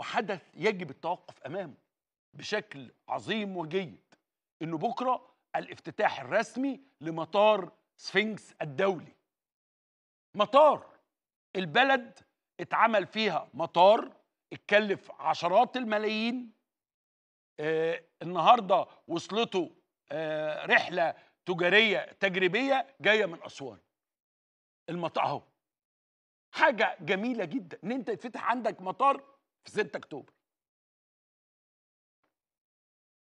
وحدث يجب التوقف امامه بشكل عظيم وجيد انه بكره الافتتاح الرسمي لمطار سفنكس الدولي مطار البلد اتعمل فيها مطار اتكلف عشرات الملايين آه النهارده وصلته آه رحله تجاريه تجريبيه جايه من اسوان المطار اهو حاجه جميله جدا ان انت يتفتح عندك مطار في 6 اكتوبر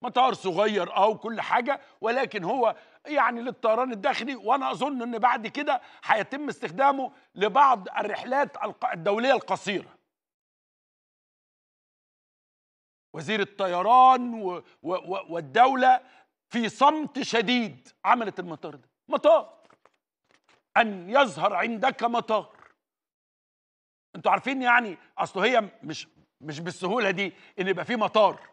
مطار صغير اه وكل حاجه ولكن هو يعني للطيران الداخلي وانا اظن ان بعد كده هيتم استخدامه لبعض الرحلات الدوليه القصيره وزير الطيران و و و والدوله في صمت شديد عملت المطار ده مطار ان يظهر عندك مطار انتوا عارفين يعني اصل هي مش مش بالسهوله دي ان يبقى في مطار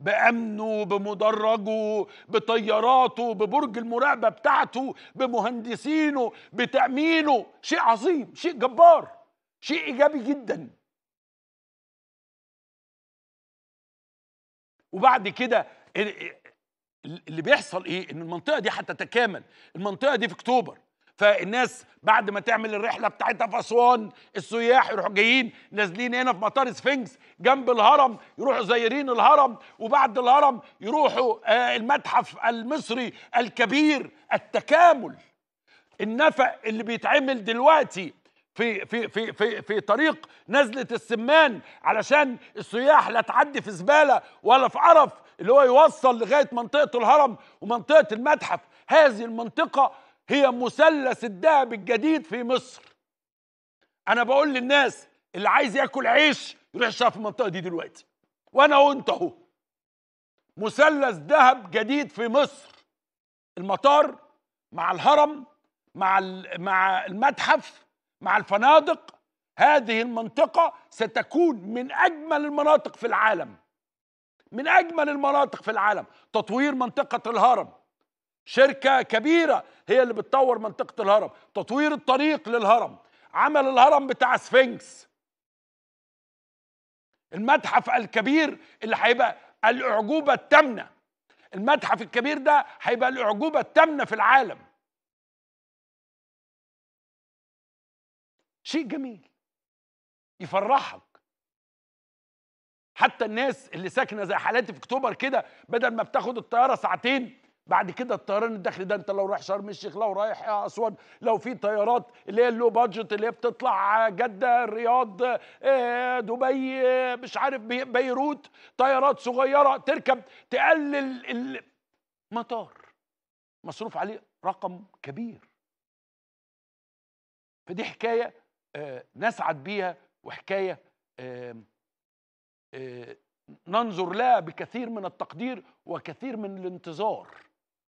بامنه بمدرجه بطياراته ببرج المراقبه بتاعته بمهندسينه بتامينه شيء عظيم شيء جبار شيء ايجابي جدا وبعد كده اللي بيحصل ايه ان المنطقه دي هتتكامل المنطقه دي في اكتوبر فالناس بعد ما تعمل الرحله بتاعتها في اسوان السياح يروحوا جايين نازلين هنا في مطار سفنكس جنب الهرم يروحوا زايرين الهرم وبعد الهرم يروحوا آه، المتحف المصري الكبير التكامل النفق اللي بيتعمل دلوقتي في في في في في طريق نزله السمان علشان السياح لا تعدي في زباله ولا في قرف اللي هو يوصل لغايه منطقه الهرم ومنطقه المتحف هذه المنطقه هي مثلث الذهب الجديد في مصر انا بقول للناس اللي عايز ياكل عيش يروح يشتغل في المنطقه دي دلوقتي وانا وانت اهو مثلث ذهب جديد في مصر المطار مع الهرم مع مع المتحف مع الفنادق هذه المنطقة ستكون من أجمل المناطق في العالم من أجمل المناطق في العالم تطوير منطقة الهرم شركة كبيرة هي اللي بتطور منطقة الهرم تطوير الطريق للهرم عمل الهرم بتاع سفنكس المتحف الكبير اللي هيبقى الأعجوبة التامنة المتحف الكبير ده هيبقى الأعجوبة التامنة في العالم شيء جميل يفرحك حتى الناس اللي ساكنه زي حالاتي في اكتوبر كده بدل ما بتاخد الطياره ساعتين بعد كده الطيران الداخلي ده انت لو رايح شرم الشيخ لو رايح اسوان لو في طيارات اللي هي اللو بادجت اللي هي بتطلع جده الرياض آه، دبي آه، مش عارف بيروت طيارات صغيره تركب تقلل المطار مصروف عليه رقم كبير فدي حكايه آه، نسعد بيها وحكايه ننظر لها بكثير من التقدير وكثير من الانتظار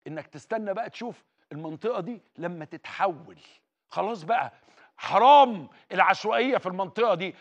انك تستنى بقى تشوف المنطقه دي لما تتحول خلاص بقى حرام العشوائيه في المنطقه دي